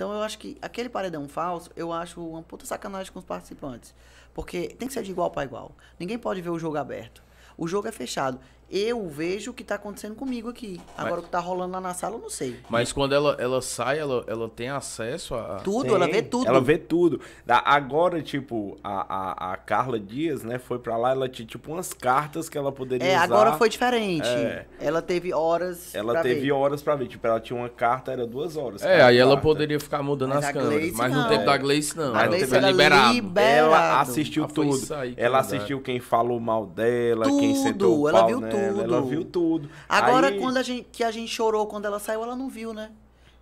Então eu acho que aquele paredão falso, eu acho uma puta sacanagem com os participantes. Porque tem que ser de igual para igual. Ninguém pode ver o jogo aberto. O jogo é fechado eu vejo o que tá acontecendo comigo aqui. Agora mas, o que tá rolando lá na sala, eu não sei. Mas quando ela, ela sai, ela, ela tem acesso a. Tudo, Sim, ela vê tudo. Ela vê tudo. Agora, tipo, a, a, a Carla Dias, né, foi para lá, ela tinha, tipo, umas cartas que ela poderia é, usar. É, agora foi diferente. É. Ela teve horas. Ela teve ver. horas para ver. Tipo, ela tinha uma carta, era duas horas. É, aí ela poderia ficar mudando mas as câmeras. Mas não. no tempo da Gleice, não. A ela Gleice era liberado. Ela assistiu ela tudo. Sair, ela assistiu quem falou mal dela, tudo. quem sentou. Ela pau, viu né? tudo tudo. Ela viu tudo. Agora, Aí... quando a gente, que a gente chorou, quando ela saiu, ela não viu, né?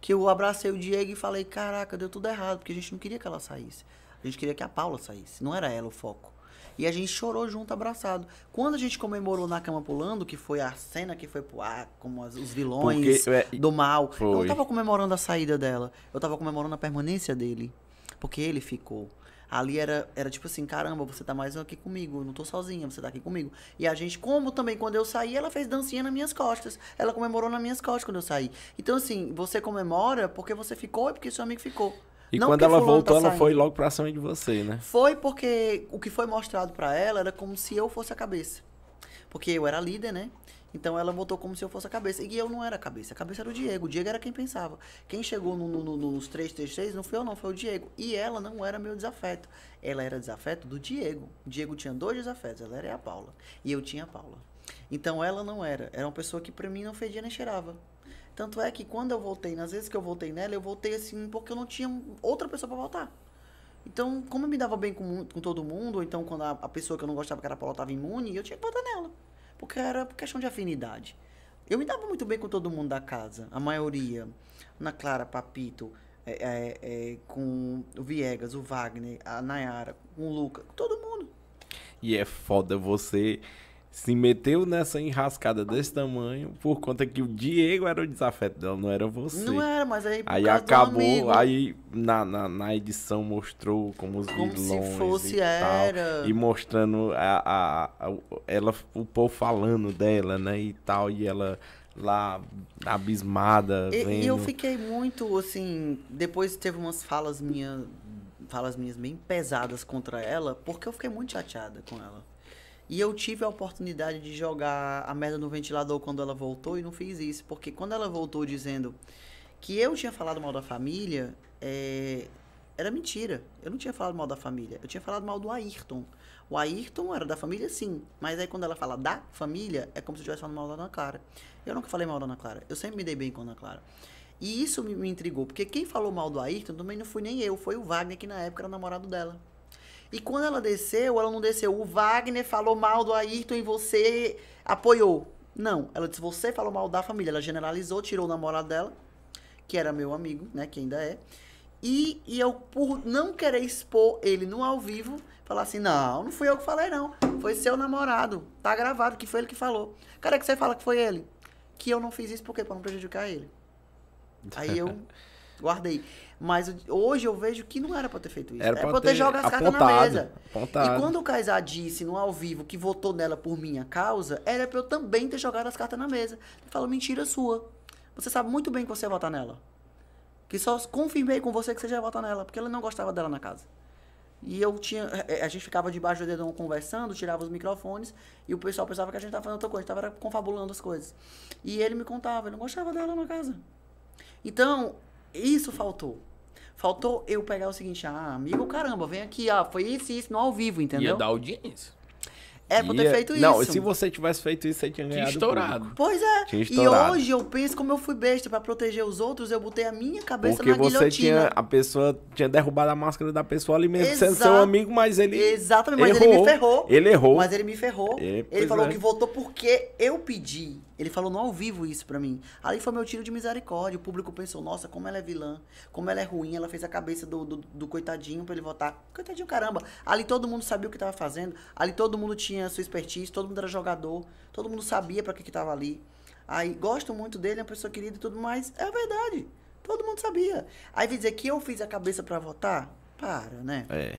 Que eu abracei o Diego e falei, caraca, deu tudo errado, porque a gente não queria que ela saísse. A gente queria que a Paula saísse. Não era ela o foco. E a gente chorou junto, abraçado. Quando a gente comemorou na cama pulando, que foi a cena que foi pro ar, como as, os vilões Porque, do mal, foi. eu não tava comemorando a saída dela. Eu tava comemorando a permanência dele. Porque ele ficou. Ali era, era tipo assim, caramba, você tá mais aqui comigo, eu não tô sozinha, você tá aqui comigo. E a gente, como também quando eu saí, ela fez dancinha nas minhas costas. Ela comemorou nas minhas costas quando eu saí. Então, assim, você comemora porque você ficou e porque seu amigo ficou. E não quando ela tá voltou, tá ela foi logo pra cima de você, né? Foi porque o que foi mostrado para ela era como se eu fosse a cabeça. Porque eu era líder, né? Então ela voltou como se eu fosse a cabeça. E eu não era a cabeça, a cabeça era o Diego. O Diego era quem pensava. Quem chegou no, no, no, nos não foi eu, não, foi o Diego. E ela não era meu desafeto. Ela era desafeto do Diego. O Diego tinha dois desafetos, ela era a Paula. E eu tinha a Paula. Então ela não era. Era uma pessoa que pra mim não fedia nem cheirava. Tanto é que quando eu voltei, nas vezes que eu voltei nela, eu voltei assim porque eu não tinha outra pessoa para voltar. Então, como eu me dava bem com, com todo mundo, ou então quando a, a, pessoa que eu não gostava, que era a Paula, estava imune, eu tinha que votar nela porque era por questão de afinidade. Eu me dava muito bem com todo mundo da casa, a maioria. Ana Clara, Papito, é, é, é, com o Viegas, o Wagner, a Nayara, com o Luca, com todo mundo. E é foda você se meteu nessa enrascada desse tamanho por conta que o Diego era o desafeto dela, não era você. Não era, mas aí por Aí causa acabou, aí na, na, na, edição mostrou como os como vilões se fosse e era. e mostrando a, a, a, ela, o povo falando dela, né, e tal, e ela lá abismada, e, vendo. E eu fiquei muito, assim, depois teve umas falas minhas, falas minhas bem pesadas contra ela, porque eu fiquei muito chateada com ela. E eu tive a oportunidade de jogar a merda no ventilador quando ela voltou e não fiz isso. Porque quando ela voltou dizendo que eu tinha falado mal da família, é... era mentira. Eu não tinha falado mal da família. Eu tinha falado mal do Ayrton. O Ayrton era da família, sim. Mas aí quando ela fala da família, é como se eu estivesse falando mal da Ana Clara. Eu nunca falei mal da Ana Clara. Eu sempre me dei bem com a Ana Clara. E isso me intrigou, porque quem falou mal do Ayrton também não fui nem eu, foi o Wagner, que na época era namorado dela. E quando ela desceu, ela não desceu. O Wagner falou mal do Ayrton e você apoiou. Não, ela disse, você falou mal da família. Ela generalizou, tirou o namorado dela, que era meu amigo, né, que ainda é. E, e eu, por não querer expor ele no ao vivo, falar assim, não, não fui eu que falei, não. Foi seu namorado. Tá gravado, que foi ele que falou. Cara, é que você fala que foi ele. Que eu não fiz isso por quê? Pra não prejudicar ele. Aí eu... guardei, Mas hoje eu vejo que não era pra ter feito isso. Era, era é pra, pra ter, ter jogado as cartas na mesa. Apontado. E quando o Kaysar disse no ao vivo que votou nela por minha causa, era pra eu também ter jogado as cartas na mesa. Ele falou, mentira sua. Você sabe muito bem que você ia votar nela. Que só confirmei com você que você já ia votar nela, porque ela não gostava dela na casa. E eu tinha. É, é, a gente ficava debaixo do dedão conversando, tirava os microfones, e o pessoal pensava que a gente estava fazendo outra coisa, estava confabulando as coisas. E ele me contava, ele não gostava dela na casa. Então, isso faltou. Faltou eu pegar o seguinte, ah, amigo, caramba, vem aqui, ah, foi isso e isso no ao vivo, entendeu? Ia dar audiência. Era é, pra ter feito isso. Não, se você tivesse feito isso, você tinha ganhado. Tinha estourado. Pois é. Tinha estourado. E hoje eu penso como eu fui besta para proteger os outros, eu botei a minha cabeça Porque na guilhotina. Porque você tinha. A pessoa tinha derrubado a máscara da pessoa ali mesmo, Exato. sendo seu amigo, mas ele. Exatamente, mas errou. ele me ferrou. Ele errou. Mas ele me ferrou. É, ele, ele falou é. que votou porque eu pedi. Ele falou no ao vivo isso para mim. Ali foi meu tiro de misericórdia. O público pensou, nossa, como ela é vilã, como ela é ruim, ela fez a cabeça do, do, do coitadinho para ele votar. Coitadinho, caramba. Ali todo mundo sabia o que tava fazendo. Ali todo mundo tinha tinha a sua expertise, todo mundo era jogador, todo mundo sabia para que que tava ali. Aí gosto muito dele, é uma pessoa querida e tudo mais. É verdade. Todo mundo sabia. Aí vem dizer que eu fiz a cabeça para votar? Para, né? É.